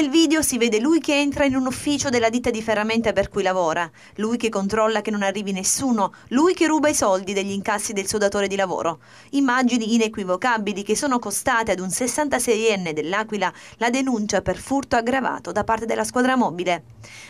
Nel video si vede lui che entra in un ufficio della ditta di ferramenta per cui lavora, lui che controlla che non arrivi nessuno, lui che ruba i soldi degli incassi del suo datore di lavoro. Immagini inequivocabili che sono costate ad un 66enne dell'Aquila la denuncia per furto aggravato da parte della squadra mobile.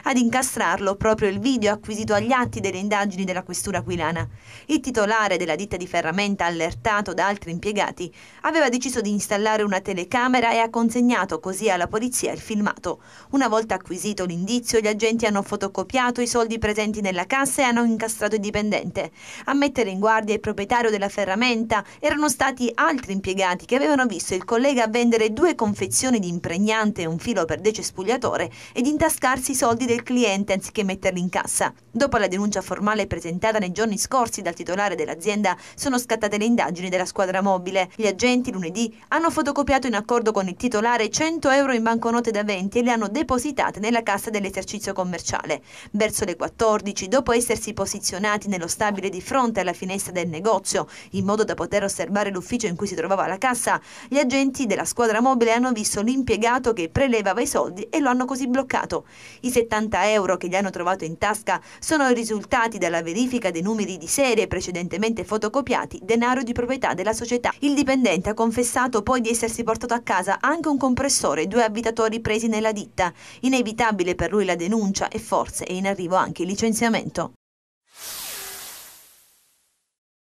Ad incastrarlo proprio il video acquisito agli atti delle indagini della questura aquilana. Il titolare della ditta di ferramenta, allertato da altri impiegati, aveva deciso di installare una telecamera e ha consegnato così alla polizia il filmato. Una volta acquisito l'indizio, gli agenti hanno fotocopiato i soldi presenti nella cassa e hanno incastrato il dipendente. A mettere in guardia il proprietario della ferramenta erano stati altri impiegati che avevano visto il collega vendere due confezioni di impregnante e un filo per decespugliatore ed intascarsi soldi soldi del cliente anziché metterli in cassa. Dopo la denuncia formale presentata nei giorni scorsi dal titolare dell'azienda, sono scattate le indagini della squadra mobile. Gli agenti lunedì hanno fotocopiato in accordo con il titolare 100 euro in banconote da 20 e le hanno depositate nella cassa dell'esercizio commerciale. Verso le 14, dopo essersi posizionati nello stabile di fronte alla finestra del negozio, in modo da poter osservare l'ufficio in cui si trovava la cassa, gli agenti della squadra mobile hanno visto l'impiegato che prelevava i soldi e lo hanno così bloccato. I i 70 euro che gli hanno trovato in tasca sono risultati dalla verifica dei numeri di serie precedentemente fotocopiati, denaro di proprietà della società. Il dipendente ha confessato poi di essersi portato a casa anche un compressore e due abitatori presi nella ditta. Inevitabile per lui la denuncia e forse è in arrivo anche il licenziamento.